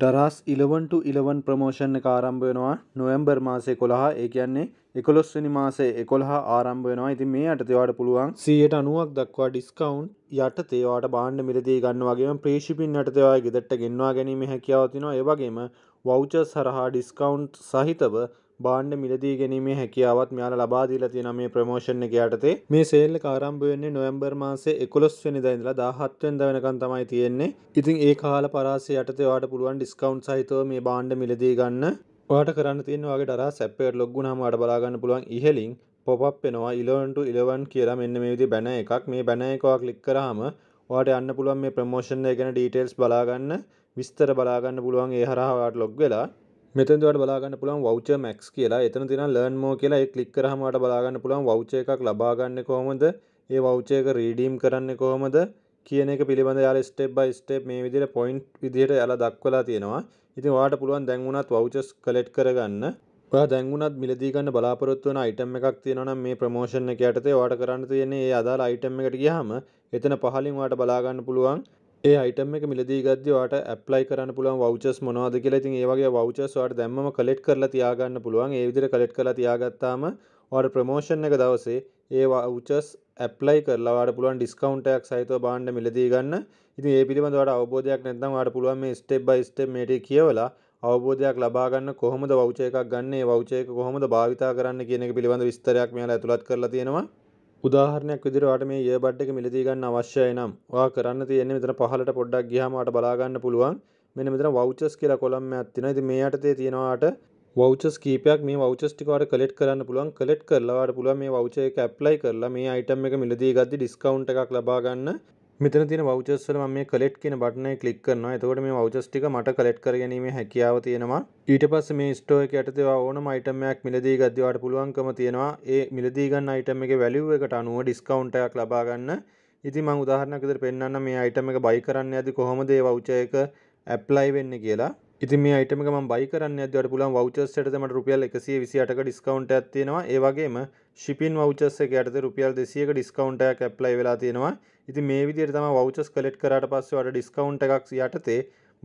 ඩරස් eleven eleven promotion එක ආරම්භ වෙනවා නොවැම්බර් මාසේ කොළහ ඒ කියන්නේ එකොලොස්වනි මාසේ එකොළහ ආරම්භ වෙනවා ඉතින් මේ අයට තේවාට පුළුවන් සියයට අනුවක් දක්වා ඩිස්කවුන්් යට තේවාට බාණ්ඩ මිලදී ගන්න වගේම ප්‍රේශිපින් යට තේවා ගෙදට ගෙන්වා ගැනීම හැකියාවතිනවා ඒවගේම වෞච සරහා ඩිස්කවුන්් සහිතව බාණ්ඩ මිලදී ගැනීමේ හැකියාවත් මෙයාලා ලබා දීලා තියෙනවා මේ ප්‍රොමෝෂන් එක යටතේ. මේ සේල් එක ආරම්භ වෙන්නේ නොවැම්බර් මාසේ 11 වෙනිදා ඉඳලා 17 වෙනිදා වෙනකන් තමයි තියෙන්නේ. ඉතින් ඒ කාල පරාසය යටතේ ඔයාලට පුළුවන් ඩිස්කවුන්ට් සහිතව මේ බාණ්ඩ මිලදී ගන්න. ඔයාට කරන්න තියෙන ඔයාගේ දරා සැප් එකට ලොග් වුණාම ඔයාලට බලා ගන්න පුළුවන් ඉහළින් පොප් වෙනවා 11 to 11 කියලා මෙන්න මේ විදිහේ බැනර් එකක්. මේ බැනර් එක ඔයා ක්ලික් කරාම ඔයාට යන්න පුළුවන් මේ ප්‍රමෝෂන් එක ගැන ඩීටේල්ස් බලාගන්න විස්තර බලාගන්න පුළුවන් ඒ හරහා ඔයාට ලොග් වෙලා මෙතන්ට බලාගන්න පුළන් වෞච මැක්ස් කියලා එතන තින ලර්න් මෝ කියලා එක් ලික් කරහමට බලාගන්න පුළන් වෞච එකක් ලබාගන්න කොහොමද ඒ වෞචයක රීඩීම් කරන්න කොහොමද කියන එක පිළිබඳ යාල ස්ටේප් බයි ස්ටේප් මේ විදිහට පොයින්ට් විදිහට යාලා දක්වලා තියෙනවා. ඉතින් ඔයාලට පුළුවන් දැන් වුණත් වවුචර්ස් කලෙක්ට් කරගන්න. ඔයා දැන් වුණත් මිලදී ගන්න බලාපොරොත්තු වෙන අයිටම් එකක් තියෙනවා නම් මේ ප්‍රොමෝෂන් එක යටතේ ඔයාලට කරන්න තියෙන්නේ ඒ අදාළ අයිටම් එකට ගියාම එතන පහලින් ඔයාලට බලා ගන්න පුළුවන් ඒ අයිටම එක මිලදී ගද්දි ඔයාට ඇප්ලයි කරන්න පුළුවන් වවුචර්ස් මොනවද කියලා. ඉතින් ඒ වගේ වවුචර්ස් ඔයාලට දැම්මම කලෙක්ට් කරලා තියාගන්න පුළුවන්. ඒ විදිහට කලෙක්ට් කරලා තියාගත්තාම ඔයාට ප්‍රොමෝෂන් එක දවසේ ඒ වවුචර්ස් ඇප්ලයි කරලා ඔයාට පුළුවන් ඩිස්කවුන්ට් එකක් සහිතව භාණ්ඩ මිලදී ගන්න. ඉතින් ඒ පිළිබඳව ඔයාට අවබෝධයක් නැත්නම් ඔයාට පුළුවන් මේ ස්ටෙප් බයි ස්ටෙප් මේ ටික කියවලා අවබෝධයක් ලබා ගන්න කොහොමද වවුචර් එකක් ගන්න, ඒ වවුචර් එක කොහොමද භාවිතා කරන්න කියන එක පිළිබඳ විස්තරයක් මෙයාලා ඇතුළත් කරලා තියෙනවා. උදාහරණයක් විදිහට ඔයාට මේ ඊයර්බඩ් එක මිලදී ගන්න අවශ්‍යයි නම් ඔයා කරන්න තියෙන්නේ මෙතන පහලට පොඩ්ඩක් ගියාම ඔයාට බලා ගන්න පුළුවන් මෙන්න මෙතන වවුචර්ස් කියලා කොලම් එකක් තියෙනවා. ඉතින් මේ යටතේ තියෙනවා ඔයාට වවුචර්ස් කීපයක් මේ වවුචර්ස් ටික ඔයාට කලෙක්ට් කරන්න පුළුවන්. කලෙක්ට් කරලා ඔයාට පුළුවන් මේ වවුචර් එක ඇප්ලයි කරලා මේ අයිටම් එක මිලදී ගද්දි ඩිස්කවුන්ට් එකක් ලබා ගන්න. මෙතන තියෙන වවුචර්ස් වල මම මේ කලෙක්ට් කියන බටන් එක ක්ලික් කරනවා. එතකොට මේ වවුචර්ස් ටික මට කලෙක්ට් කර ගැනීමේ හැකියාව තියෙනවා. ඊට පස්සේ මේ ස්ටෝර් එක යටතේ ඔයා ඕනම අයිටම් එකක් මිලදී ගද්දී ඔයාට පුළුවන්කම තියෙනවා. ඒ මිලදී ගන්න අයිටම් එකේ වැලියු එකට අනුව ඩිස්කවුන්ට් එකක් ලබා ගන්න. ඉතින් මම උදාහරණයක් විදිහට පෙන්නන්නම් මේ අයිටම් එක බයි කරන්න යද්දී කොහොමද ඒ වවුචර් එක ඇප්ලයි වෙන්නේ කියලා. ඉති මේ අයිටම ම බයිකරන්න අදවට පුලන් වෞචස්සයටතමට රුපියල් එකසිේ විසිටක ඩිස්කවන්ට ඇතිෙනවා ඒවගේම ශිපින් වෞචස්ස ඇයට රුපියල් දෙසියක ඩිස්කවන්ටයක් ඇප්ලයි වෙලා තියෙනවා ඉති මේ විදිර තම වෞචස් කලෙට් කරට පස්සවට ඩිස්කවන්ට එකක් යටතේ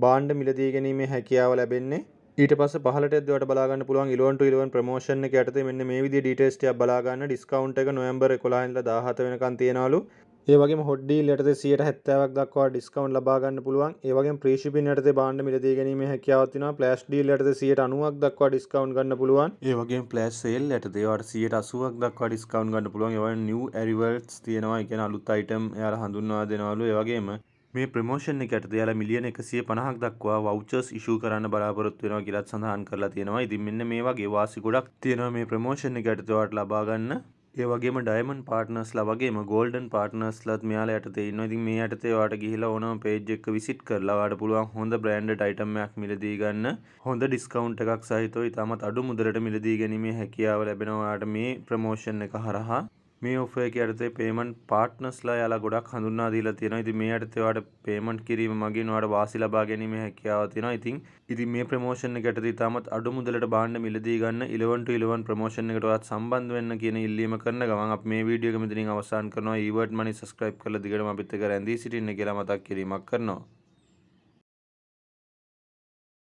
බාණ්ඩ මිලදී ගැනීම හැකියාව ලැබෙන්නේ ඊට පස පහලට දවට බලාගන්න පුළුවන් ඉලුවන්ට ඉලුවන් ප්‍රමෝෂණ ඇත මෙන්න මේ විදි ඩීටස්ටය බලාගන්න ඩිස්කවන්ට එක නොයම්බර කොලාහිල්ල දාහත වෙනකන් තියෙනලු ඒවගේ හොඩ්ඩි ලට සියට හැත්තවක් දක්වා ඩිස්කවන් ලබාගන්න පුළුවන් ඒවගේ ප්‍රේශිපි නට බාන්න මිලද ගැනීම හැකවතින පලස්් ඩ ලට සියට අනුවක් දක්වා ඩිස්කවන් ගන්න පුළුවන් ඒවගේ පලස්සේල් ලට දේවට සියට අසුවක් දක්වා ඩිස්කවන් ගන්න පුළුවන් ඒව නිව ඇරිවල්ස් තියෙනවා එක අලුත් අයිටම් යාර හඳුන්වා දෙනවලු ඒවගේම මේ ප්‍රමෝෂණ එකට දෙයාලා මිලියන එකසිය පණහක් දක්වා වෞචර්ස් ඉෂූ කරන්න බලාපොරොත්තු වෙනවා කියලත් සඳහන් කරලා තියෙනවා ඉතින් මෙන්න මේ වගේ වාසි ගොඩක් තියෙනවා මේ ප්‍රමෝෂණ එකට දෙවට ලබා ගන්න ඒ වගේම ඩයිමන් පාර්ට්නර්ස්ලා වගේම ගෝල්ඩන් පාර්ට්නර්ස්ලත් මෙයාලා යටතේ ඉන්නවා. ඉතින් මේ යටතේ ඔයාලට ගිහිලා ඕනම පේජ් එක විසිට් කරලා ඔයාලට පුළුවන් හොඳ බ්‍රෑන්ඩඩ් අයිටම් එකක් මිලදී ගන්න. හොඳ ඩිස්කවුන්ට් එකක් සහිතව ඉතාමත් අඩු මුදලට මිලදී ගැනීමේ හැකියාව ලැබෙනවා ඔයාලට මේ ප්‍රොමෝෂන් එක හරහා. මේ ඔෆය ඇතේ පේමන්් පාට්නස්ලා යාලා ගොඩක් හඳුන්නා දීලා තියෙන ඉති මේ අයටතවාට පේමන්ට් කිරීම මගින් වට වාසි ලබා ගැනීම හැකියාව තියෙන ඉතින් ඉති මේ ප්‍රමෝෂණ ගැටති තාමත් අඩු මුදලට බාණ්ඩ මිලදී ගන්න ඉලවන්ට ඉලවන් ප්‍රමෝෂණකටවත් සම්බන්ධ වෙන්න කියන ඉල්ලීම කරන ගමන් අප මේ වීඩියෝ මෙතනින් අවසන් කරනවා ඊවර්ඩ් මනි සස්ක්‍රයිබ් කරලා දිගටම අපිත් එක්ක රැඳී සිටින්න කියලා මතක් කිරීමක් කරනවා